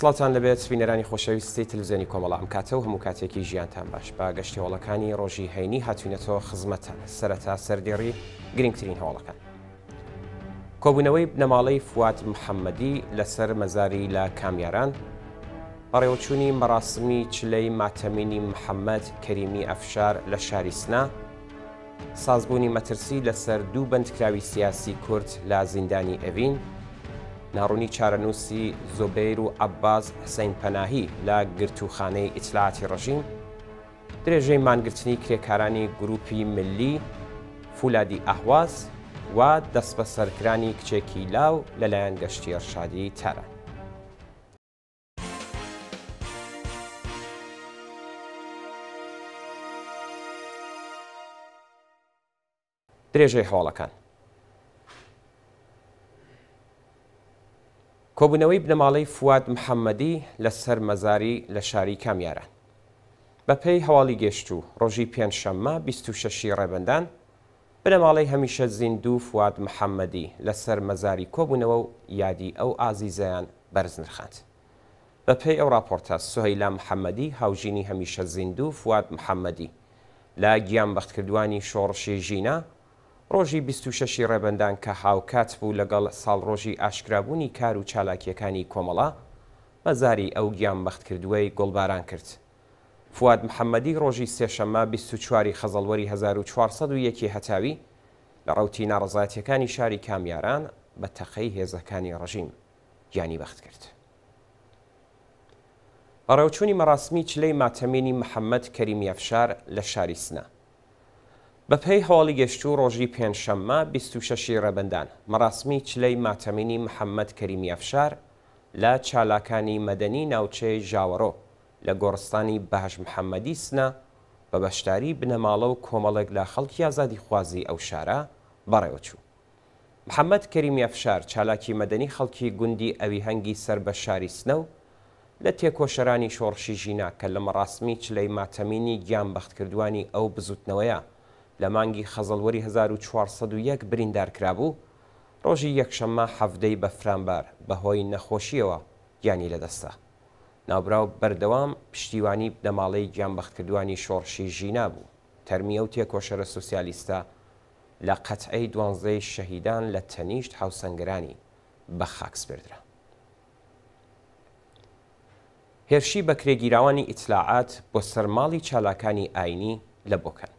سڵاتان لەبێت سپینەرانی خۆشەویستی تلزیۆنی کۆمەڵ ئەم کاتە و هەموو کاتێکی ژیانتان باش با گەشتیوەڵەکانی ڕۆژی هەینی هاتوینەتەوە خزمەتە سەرەتا سەردێڕی گرنگترین هەوڵەکان. کۆبوونەوەی بنەماڵەی فوات محەممەدی لەسەر مەزاری لە کامیاران، بەڕێوچوونی مەراسمی چلەی ماتەمینی محەممەد کەریمی ئەفشار لە شاری سنا، سازبوونی مەترسی لەسەر دوو بندکراوی سیاسی کورت لە زیندانی ئەڤین، ناڕوونی چارەنووسی زۆبیر و عباز حسین پەناهی لە گرتوخانەی ئیتلاعاتی ڕژیم درێژەی مانگرتنی کرێکارانی گروپی ملی فولادی ئەهواز و دەست بە سەرکرانی کچێکی لاو لەلایەن گەشتی ئەرشادی تەرە درێژەی هەوڵەکان کۆبوونەوەی بنەماڵەی فواد محەممەدی لە سەر مەزاری لە شاری کامیاران بە پێی هەواڵی گەشت و ڕۆژی پێنجشەممە 26 ڕێبندان بنەماڵەی هەمیشە زیندوو فواد محەممەدی لە سەر مەزاری کۆبوونەوە و یادی ئەو ئازیزەیان بەرزنرخات بە پێی ئەو راپۆرتە سوهەیلا محەممەدی هاوژینی هەمیشە زیندوو فواد محەممەدی لا گیان بەختکردوانی شۆڕشی ژینە ڕۆژی 26 ڕێبندان کە هاوکات بوو لەگەڵ ساڵڕۆژی ئاشکرابوونی کار و چالاکیەکانی کۆمەڵا بەزاری ئەو گیان بەخت کردووەی گۆڵباران کرد. فواد محەممەدی ڕۆژی سێشەمە 24 خەزەڵوەری 1401 هەتاوی لە ڕوتی ناڕزاتیەکانی شاری کامیاران بە تەخەی هێزەکانی ڕژیم گیانی بەخت کرد. بەڕێوچوونی مەڕاستمی چلەی ماتەمێنی محەممەد کەریمیەفشار لە شاری سنە. بە پێی هەواڵی گەشتوو ڕۆژی پێنجشەممە 26 ڕەبندان مەڕاستمی چلەی ماتەمینی محەممەد کەریمیەفشار لە چالاکانی مەدەنی ناوچەی ژاوەڕۆ لە گۆڕستانی بەهش محەممەدی سنە بە بەشداری بنەماڵە و کۆمەڵێک لە خەڵکی ئازادی خوازی ئەو شارە بەڕێوەچوو. محەممەد کەریمیەفشار چالاکی مەدەنی خەڵکی گوندی ئەوی هەنگی سەر بە شاری سنە و لە تێکۆشەرانی شۆڕشی ژینا کە لە مەڕاستمی چلەی ماتەمینی گیان بەختکردوانی ئەو بزوتنەوەیە لە مانگی خەزەڵوەری 1401 بریندار کرابوو ڕۆژی یەکشەممە هەفتەی بە فرانبار بەهۆی نەخۆشیەوە یانی لەدەستە ناوبراو بەردەوام پشتیوانی دەماڵەی گیانبختکردوانی شۆڕشی ژینا بوو تەرمیە و تێکۆشەرە سوسیالیستە لە قەتعی دوانزەی شەهیدان لە تەنیشت هاوسەنگرانی بە خاکس بردرا هێرشی بە کرێگیراوانی ئیتلاعات بۆ سەرماڵی چالاکانی ئاینی لە بۆکەن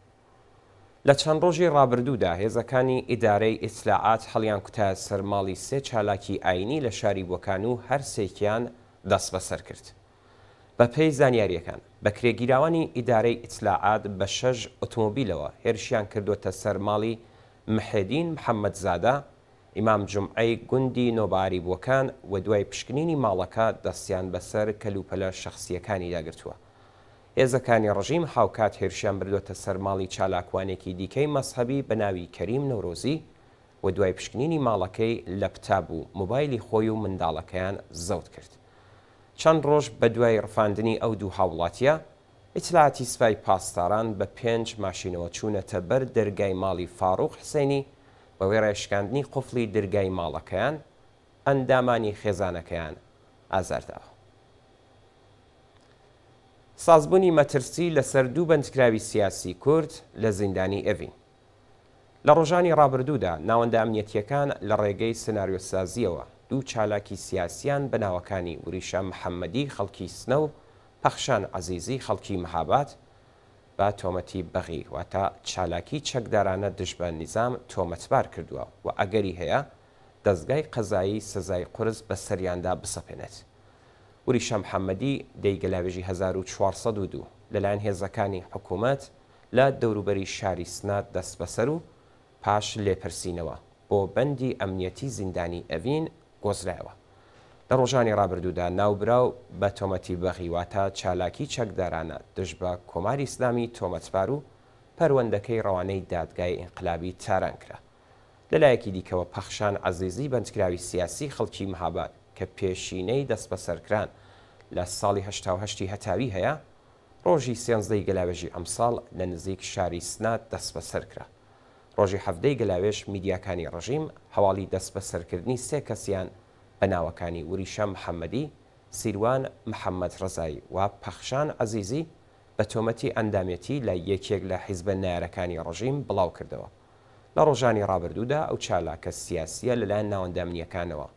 لە چەند ڕۆژی ڕابردوودا هێزەکانی ئیدارەی ئیسلاعات هەڵیان کوتە سەرماڵی سێ چالاکی ئاینی لە شاری بۆکان و هەرسێکیان دەست بەسەر کرد. بە پێی زانیاریەکان بە کرێگیراوانی ئیدارەی ئیسلاعات بە شەژ ئۆتۆمبیلەوە هێرشیان کردوتە سەرماڵی محێدین محەممەدزادە ئیمام جمعەی گوندی نۆباری بووەکان و دوای پشکنینی ماڵەکە دەستیان بەسەر کەلوپەلە شخصیەکانی داگرتووە. ئێزەکانی ڕژیم هاوکات هێرشیان بردوێتە سەرماڵی چالاکوانێکی دیکەی مەسحەبی بە ناوی کەریم نەورۆزی و دوای پشکنینی ماڵەکەی لە پتاب و موبایلی خۆی و منداڵەکەیان زەوت کرد. چەند ڕۆژ بە دوای ڕفاندنی ئەو دوو هاوڵاتیە، ئیتلاعاتی سوپای پاسداران بە پێنج ماشینەوە چوونەتە بەر دەرگای ماڵی فاروق حسێنی بەوەی ڕێشکاندنی قفلی دەرگای ماڵەکەیان ئەندامانی خێزانەکەیان ئازارداوە. سازبوونی مەترسی لەسەر دوو بەندکراوی سیاسی کورد لە زیندانی ئەڤین لە ڕۆژانی ڕابردوودا ناوەندە ئەمنیەتیەکان لە ڕێگەی سناریۆسازیەوە دوو چالاکی سیاسیان بەناوەکانی وریشە محەممەدی خەڵکی سنە و پەخشان عزیزی خەڵکی مهابات بە تۆمەتی بەغیر واتە چالاکی چەکدارانە دشبە نیزام تۆمەتبار کردووە و ئەگەری هەیە دەستگای قەزایی سزای قرس بە سەریاندا بسەپێنێت. وری شەمحەممەدی دەیگەلاوێژی 1942 لەلایەن هێزەکانی حکوومەت لە دەوروبەری شاری سنات دەست بەسەر و پاش لێپرسینەوە بۆ بەندی ئەمنیەتی زیندانی ئەڤین گۆزرایەوە لە ڕۆژانی ڕابردوودا ناوبراو بە تۆمەتی بەغیواتە چالاکی چەکدارانە دژ بە کۆماری ئسلامی تۆمەتپار و پەروەندەکەی ڕەوانەی دادگای ئینقلابی تارانکرا لەلایەکی دیکەوە پەخشان عزیزی بەندکراوی سیاسی خەڵکی مهاباد کە پێشینەی دەست بە سەرکران لە ساڵی هشتاهشتی هەتاوی هەیە ڕۆژی سێنزدەی گەلاوێژی ئەمساڵ لە نزیک شاری سنات دەست بە سەرکرا ڕۆژی هەفتەی گەلاوێش میدیاکانی ڕژیم هەواڵی دەست بە سەرکردنی سێ کەسیان بە ناوەکانی وریشە محەممەدی سیروان محەممەد ڕزایی و پەخشان عزیزی بە تۆمەتی ئەندامەتی لە یەکێک لە حیزبە نارەکانی ڕژیم بڵاو کردەوە لە ڕۆژانی ڕابردوودا ئەو چالاکە سیاسیە لەلایەن ناوەندامنیەکانەوە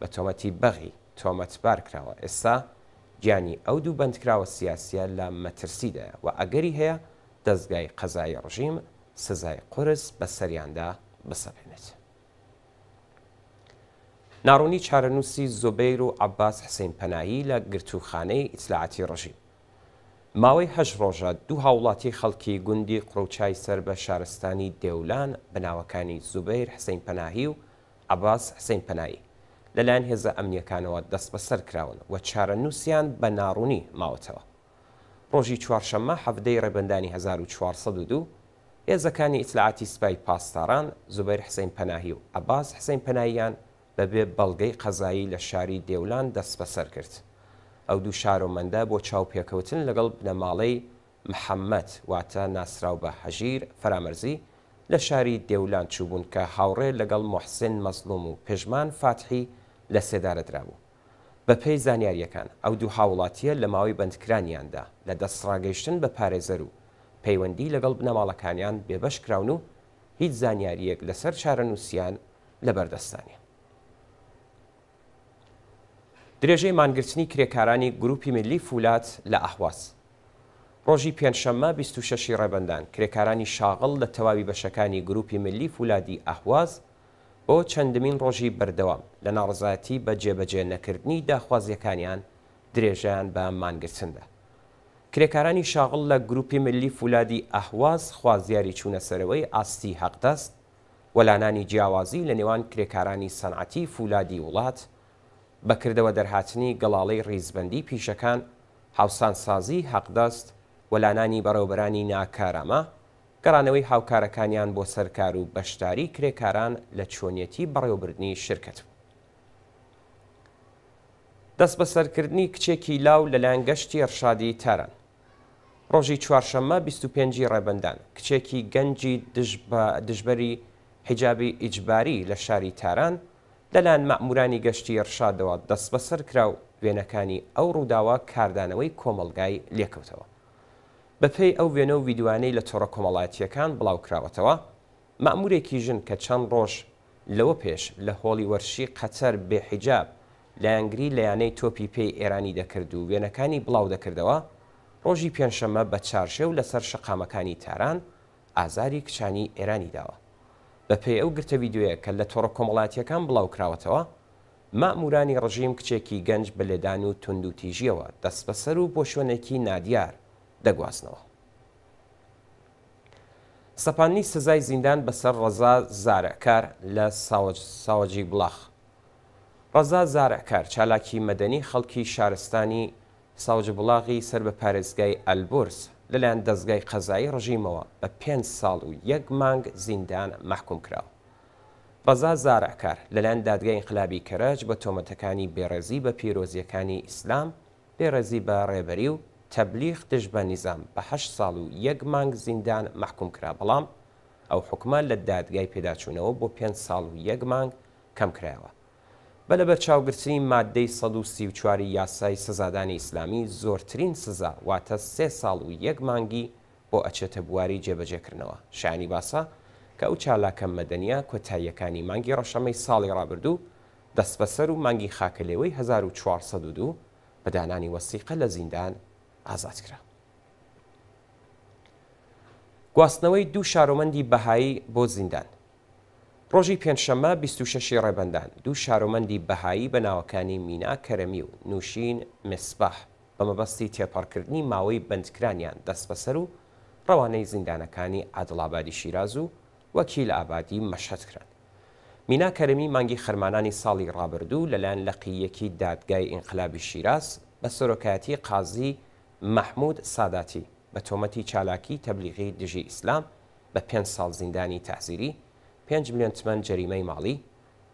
بە تۆمەتی بەغی تۆمەتبار کراوە ئێستا گیانی ئەو دوو بندکراوە سیاسە لە مەترسیدا و ئەگەری هەیە دەستگای قەزای ڕژیم سزای قرس بە سەریاندا بسەپێنێت. ناڕوونی چارەنووسی زۆبەیر و عباس حسین پەنایی لە گرتوخانەی ئیسلاعاتی ڕژیم. ماوەی هەش ڕۆژە دوو هاوڵاتی خەڵکی گوندی قڕوچای سەر بە شارستانی دێولان بەناوەکانی زوبەیر حسین پەناهی و عباس حسین پەنایی لەلایەن هێزە ئەمنیەکانەوە دەست بەسەر کراون و چارە نووسیان بە ناڕوونی ماوەتەوە. ڕۆژی چوارشەممە هەفتەی ڕێبندانی 1402 هێزەکانی ئیتلاعاتی سپای پاسداران زوبەر حسین پەناهی و ئەباز حسین پەناییان بەبێ بەڵگەی قەزایی لە شاری دێولان دەست بەسەر کرد. ئەو دوو شارۆمەندە بۆ چاو پێکەوتن لەگەڵ بنەماڵەی محەممەد واتە ناسرااو بە حەژیر فرامەرزی لە شاری دێولان چوبوون کە هاوڕێ لەگەڵ محسن مەزلوم و پێژمان فاتحی لە سێدارەدرابوو بە پێی زانیاریەکان ئەو دوو هاوڵاتیە لە ماوەی بەندکرانیاندا لە دەستڕاگەیشتن بە پارێزەر و پەیوەندی لەگەڵ بنەماڵەکانیان بێبەش کراون و هیچ زانیاریەک لەسەر چارەنووسیان لە بەردەستانە. درێژەی مانگرتنی کرێکارانی گروپی ملی فولات لە ئاهواز. ڕۆژی پێنجشەممە 26 ڕێبندان کرێکارانی شاغڵ لە تەواوی بەشەکانی گروپی ملی فولادی ئاهواز بۆ چەندمین ڕۆژی بەردەوام لە ناڕزایەتی بە جێبەجێ نەکردنی داخوازیەکانیان درێژیان بە مانگرسندە. کرێکارانی شاغڵ لە گروپی ملی فولادی ئەهواز خوازیاری چوونەسەرەوەی ئاستی هەقدەست وەلانانی جیاوازی لە نێوان کرێکارانی سەنعەتی فولادی وڵات بەکردەوە دەرهاتنی گەڵاڵەی ڕیزبندی پیشەکان هاوسان سازی هەقدەست وەلانانی بەڕێوبەرانی ناکارەمە گەڕانەوەی هاوکارەکانیان بۆ سەرکار و بەشداری کرێکاران لە چۆنیەتی بەڕێوەبردننی شرکت. دەست بە سەرکردنی کچێکی لاو لەلایەن گەشتی ڕشادی تاران. ڕۆژی چوارشەممە 25 ڕێبندان کچێکی گەنجی دژبەری حیجابی ئیجباری لە شاری تاران لەلاەن مەمورانی گەشتی ڕشادەوە دەست بەسەر کرا و وێنەکانی ئەو ڕووداوە کاردانەوەی کۆمەلگای لێکەوتەوە. بەپێی ئەو وێنە و ویدوانەی لە تۆڕە کۆمەڵایەتیەکان بڵاوکراوەتەوە مامورێکی ژن کە چەند ڕۆژ لەوە پێش لە هۆڵی وەرشی قەتەر بێحیجاب لە ئەنگری لە یانەی تۆپی پێی ئێرانی دەکرد و وێنەکانی بڵاو دەکردەوە ڕۆژی پێنجشەمە بە چارشێ و لەسەر شقامەکانی تاران ئازاری کچانی ئێرانی داوە بە پێی ئەو گرتە ویددیوەیە کە لە تۆڕە کۆمەڵاتیەکان بڵاوکراوەتەوە مامورانی ڕژیم کچێکی گەنج بە لێدان و تونند و تیژیەوە دەست بەسەر و بۆ شوێنێکی نادیار دەگواستنەوە. سەپانی سزای زیندان بەسەر ڕەزا زارەکار لە ساوەجی بڵاخ. ڕەزا زارەکار چالاکی مەدەنی خەڵکی شارستانی ساوج بڵاغی سەر بە پارێزگای ئەلبورس لەلایەن دەستگای قەزایی ڕژیمەوە بە پێ ساڵ و یەک مانگ زیندان محکوم کراوە. ڕەزا زارەکار لەلایەن دادگای انقلابی کەرەج بە تۆمەتەکانی بێڕێزی بە پیرۆزیەکانی ئیسلام بێڕێزی بە ڕێبەری و تەبلیغ تش بە نیزام بەه ساڵ و یەک مانگ زیندان محکوم کرا بەڵام ئەو حکومان لە دادگای پێداچوونەوە بۆ پێ ساڵ و یەک مانگ کەم کرایەوە. بە لەبەر چاوگرتنی مادەی 1940واری یاسای سزادانی ئیسلامی زۆرترین سزا واتە سێ ساڵ و یەک مانگی بۆ ئەچێتە بواری جێبەجێکردنەوە شانی باسا کە ئەو چالاکە مەدەنیا کۆتاییەکانی مانگی ڕەشەمەی ساڵی ڕابردوو دەست بەسەر و مانگی خاکەلێەوەی 1942 بەدانانی وەسیقە لە زیندان ئازاد کرا. گواستنەوەی دوو شارۆمەندی بەهایی بۆ زیندان. ڕۆژی پێنجشەمە 26 ڕێبندان دوو شارۆمەندی بەهایی بە ناوەکانی مینا کەرەمی و نووشین مسبح بە مەبەستی تێپەڕکردنی ماوەی بندکرانیان دەست بەسەر و ڕەوانەی زیندانەکانی عادڵابادی شیراز و وەکیل ئابادی مەشهدکران. مینا کەرەمی مانگی خەرمانانی ساڵی ڕابردوو لەلایەن لەقیەکی دادگای ئینقلابی شیراز بە سۆرۆکایەتی قازی مەحمود ساداتی بە تۆمەتی چالاکی تەبلیغی دژی ئیسلام بە پێ ساڵ زیندانی تەحزیری 5 میلیۆن تمەند جەریمەی ماڵی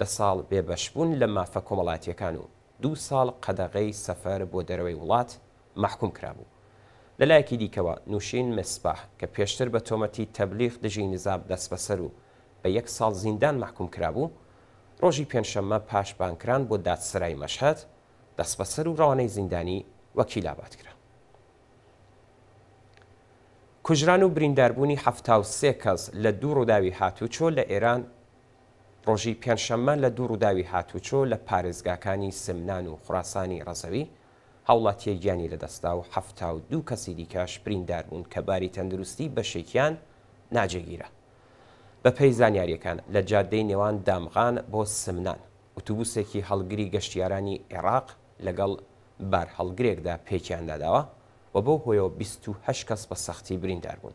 دە ساڵ بێبەشبوون لە مافە کۆمەڵاتیەکان و دو ساڵ قەدەغەی سەفەر بۆ دەرەوەی وڵات مححکوم کرابوو. لەلایەکی دیکەوە نووشین مسبح کە پێشتر بە تۆمەتی تەبلیغ دژی نزاب دەست بەسەر و بە یەک ساڵ زیندان محکوم کرابوو، ڕۆژی پێنجشەممە پاشبانکران بۆ دادسرای مەشهد دەست بەسەر و ڕوانەی زیندانی وەکیلابات کرا. کوژران و برینداربوونی هەفتا و سێ کەس لە دوو ڕووداوی هاتوچۆ لە ئێران ڕۆژی پێنجشەممە لە دوو ڕووداوی هاتوچۆ لە پارێزگاکانی سمنان و خوراسانی ڕزەوی هاوڵاتیە گیانی لەدەستا و هەفتا و دوو کەسی دیکەش بریندار بوون کە باری تەندروستی بەشێکیان ناجێگیرە. بە پێی زانیاریەکان لە جادەی نێوان دامغان بۆ سمنان ئۆتوبوسێکی هەڵگری گەشتیارانی عێراق لەگەڵ بار هەڵگرێکدا پێکیان داداوە و بەو هۆیەوە 28 کەس بە سەختی بریندار بوون.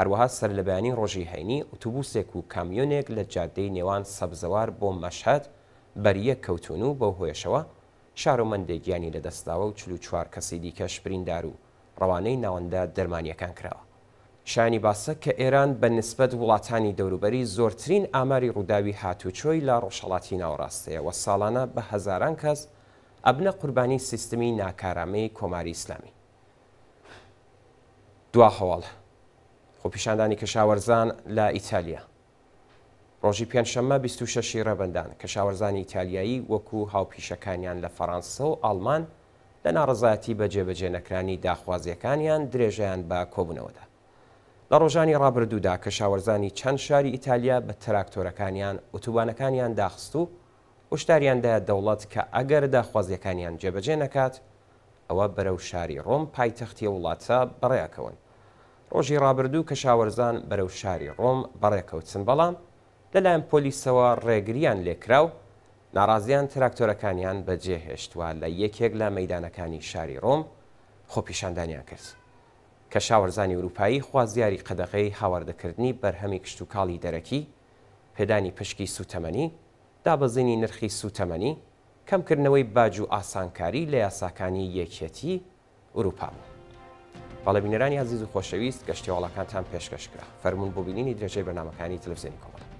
هەروەها سەر لە بەیانی ڕۆژی هەینی ئۆتوبوسێک و کامیۆنێک لە جادەی نێوان سەبزەوار بۆ مەشهد بەریە کەوتون و بەو هۆیشەوە شارۆمەندێکیانی لەدەستاوە و چلو چوار کەسی دیکەش بریندار و ڕەوانەی ناوەندە دەرمانیەکان کراوە. شانی باسە کە ئێران بە نسبت وڵاتانی دەوروبەری زۆرترین ئاماری ڕووداوی هاتوچۆی لە ڕۆژهڵاتی ناوەڕاستەیە و ساڵانە بە هەزاران کەس ئەبنە قوربانی سیستمی ناکارامەی کۆماری ئیسلامی. دوا هەواڵ خۆپیشاندانی کەشاوەرزان لە ئیتالیا ڕۆژی پێنجشەممە 26 ڕەبندان کەشاوەرزانی ئیتالیایی وەکو هاوپیشەکانیان لە فەرانسا و ئالمان لە ناڕزایەتی بەجێبەجێنەکرانی داخوازیەکانیان درێژیان بە کۆبوونەوەدا لە ڕۆژانی ڕابردوودا کەشاوەرزانی چەند شاری ئیتالیا بە تراکتۆرەکانیان ئۆتوبانەکانیان داخست و هشداریاندا دەوڵەت کە ئەگەر داخوازیەکانیان جێبەجێ نەکات ئەوە بەرەو شاری ڕۆم پایتەختی وڵاتە بەڕێەکەون ڕۆژی ڕابردوو کە شاوەرزان بەرەو شاری ڕۆم بەڕێکەوتچن بەڵام لەلایەن پۆلیسەوە ڕێگریان لێکرااو ناڕازیان تراکتۆرەکانیان بەجێهێشتوە لە یەکێک لە مەدانەکانی شاری ڕۆم خۆپیشاندانیان کرد کە شاوەرزانی وروپایی خوازیاری قەدەغی هاواردەکردنی بەرهەمی کشت و کاڵی دەرەکی پێدانی پشکی سوتەمەنی دابەزینی نرخی سوتەمەنی کەمکردنەوەی باج و ئاسانکاری لە یاساکانی یەکەتی ئوروپا بوو. بینرانی عزیز و خۆشەویست پیشکش کرد. فرمون ببینین ایدرچه برنامه کنی تلویزیونی کمالا.